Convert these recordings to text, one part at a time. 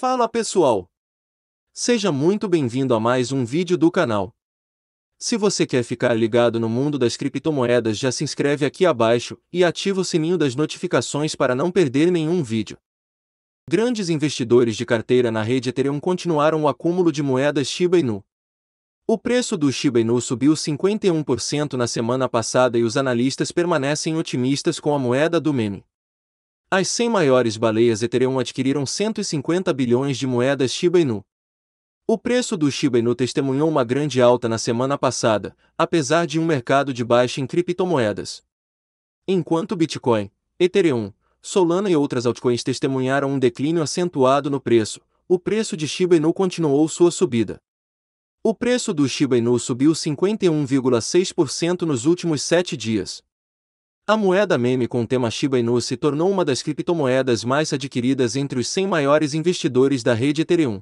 Fala pessoal! Seja muito bem-vindo a mais um vídeo do canal. Se você quer ficar ligado no mundo das criptomoedas já se inscreve aqui abaixo e ativa o sininho das notificações para não perder nenhum vídeo. Grandes investidores de carteira na rede Ethereum continuaram o acúmulo de moedas Shiba Inu. O preço do Shiba Inu subiu 51% na semana passada e os analistas permanecem otimistas com a moeda do meme. As 100 maiores baleias Ethereum adquiriram 150 bilhões de moedas Shiba Inu. O preço do Shiba Inu testemunhou uma grande alta na semana passada, apesar de um mercado de baixa em criptomoedas. Enquanto Bitcoin, Ethereum, Solana e outras altcoins testemunharam um declínio acentuado no preço, o preço de Shiba Inu continuou sua subida. O preço do Shiba Inu subiu 51,6% nos últimos sete dias. A moeda meme com o tema Shiba Inu se tornou uma das criptomoedas mais adquiridas entre os 100 maiores investidores da rede Ethereum.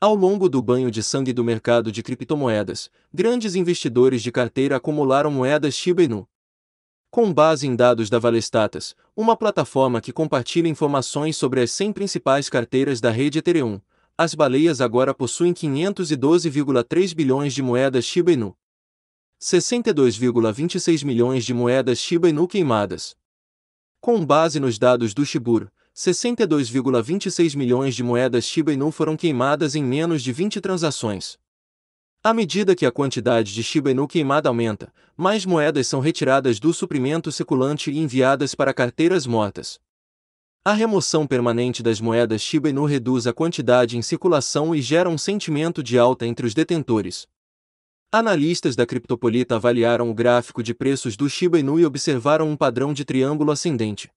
Ao longo do banho de sangue do mercado de criptomoedas, grandes investidores de carteira acumularam moedas Shiba Inu. Com base em dados da Valestatas, uma plataforma que compartilha informações sobre as 100 principais carteiras da rede Ethereum, as baleias agora possuem 512,3 bilhões de moedas Shiba Inu. 62,26 milhões de moedas Shiba Inu queimadas. Com base nos dados do Shiburo, 62,26 milhões de moedas Shiba Inu foram queimadas em menos de 20 transações. À medida que a quantidade de Shiba Inu queimada aumenta, mais moedas são retiradas do suprimento circulante e enviadas para carteiras mortas. A remoção permanente das moedas Shiba Inu reduz a quantidade em circulação e gera um sentimento de alta entre os detentores. Analistas da criptopolita avaliaram o gráfico de preços do Shiba Inu e observaram um padrão de triângulo ascendente.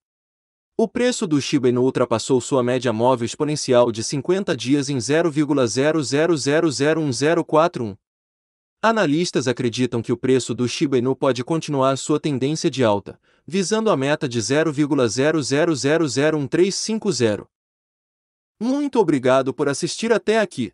O preço do Shiba Inu ultrapassou sua média móvel exponencial de 50 dias em 0.0001041. Analistas acreditam que o preço do Shiba Inu pode continuar sua tendência de alta, visando a meta de 0,0001350. Muito obrigado por assistir até aqui.